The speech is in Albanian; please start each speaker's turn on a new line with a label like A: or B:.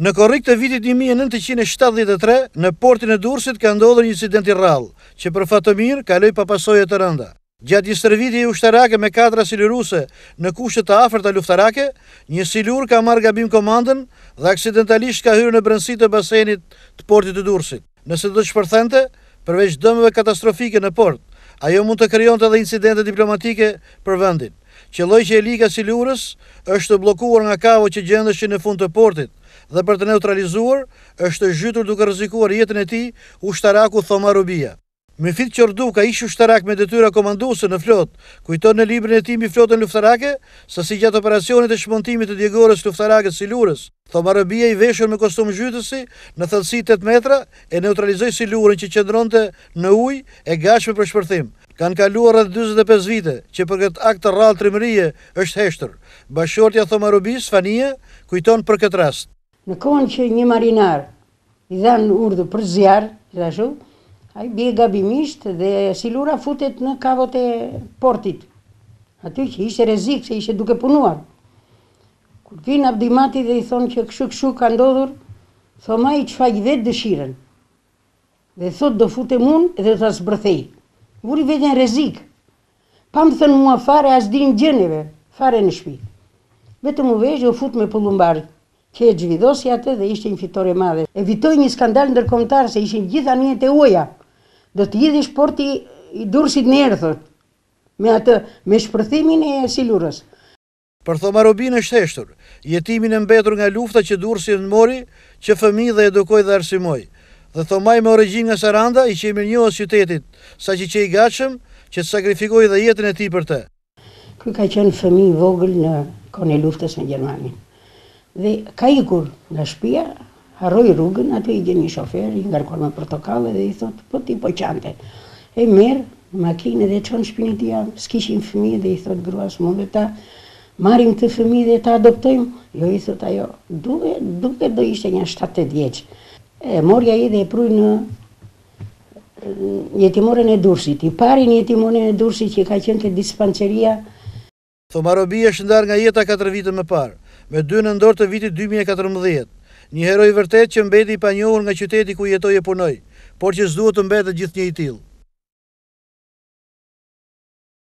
A: Në korrik të vitit 1973, në portin e Durësit ka ndodhër një incident i rral, që për fatëmir ka lojë papasojë të rënda. Gjatë një sërviti i ushtarake me kadra siluruse në kushtë të afer të luftarake, një silur ka marrë gabim komandën dhe aksidentalisht ka hyrë në brëndësit të basenit të portit të Durësit. Nëse do të shpërthente, përveç dëmëve katastrofike në port, ajo mund të kryon të dhe incidente diplomatike për vendin. Qëlloj që e lika silurës është të blokuar nga kavo që gjendështë në fund të portit, dhe për të neutralizuar, është zhytur duke rëzikuar jetën e ti u shtaraku thoma rubia. Me fit që rdu ka ishë u shtarak me detyra komandusë në flot, kujton në librin e ti mi flotën luftarake, së si gjatë operacionit e shmontimit të djegores luftarake si lures, thoma rubia i veshur me kostum zhytësi në thëllësi 8 metra e neutralizoj si që qëndron të në uj e gashme për shpërthim. Kanë kaluar rrë 25 vite që për këtë akt të rralë trimërije është heshtër. Bashortja Thomarubis, Fania, kujton për këtë rast.
B: Në kohën që një marinar i dhanë urdhë për zjarë, i dhe shu, a i gabimisht dhe silura futet në kavot e portit. Aty që ishte rezikë, që ishte duke punuar. Kur vin abdimati dhe i thonë që këshu këshu ka ndodhur, thoma i që faq vetë dëshiren. Dhe thot do fute mund dhe të asë Vuri vetë në rezikë. Pa më thënë mua fare asë dinë gjeneve, fare në shpi. Vetëm mu vejë dhe fut me pëllumbarë që e gjvidosi atë dhe ishte një fitore e madhe. Evitoj një skandal nërkomtarë, se ishin gjitha një të uja, dhe të gjithi shporti i dursit në erëthër,
A: me atë me shpërthimin e silurës. Për thoma Robin është eshtur, jetimin e mbetur nga lufta që dursit në mori, që fëmi dhe edukoj dhe arsimoj. Dhe thomaj me origin nga Saranda i qemi i qytetit, sa që që i gachëm që të sakrifikoj dhe jetin e ti për te.
B: Kuj ka qenë fëmi vogël në kone luftës në Gjermani. Dhe ka ikur nga shpia, harroj rrugën, ato i gjen një shofer, i ngarkon me portokalle dhe i thot, po ti po qante. E merë makinë dhe qonë shpinë të jam, s'kishin fëmi dhe i thot, grua s'mon dhe ta, marim të fëmi dhe ta adoptojmë, jo i thot ajo, duke, duke do ishte një 7-8 vjeqë. E morja i dhe e prujnë në jetimore në dursit, i pari një jetimore në dursit që ka qenë të dispanceria.
A: Thomarobi është shëndar nga jeta 4 vite më parë me në ndorë të vitit 2014, një heroj vërtet që mbeti i panjohur nga qyteti ku jetoj e punoj, por që zduhet të mbeti gjithë një i tilë.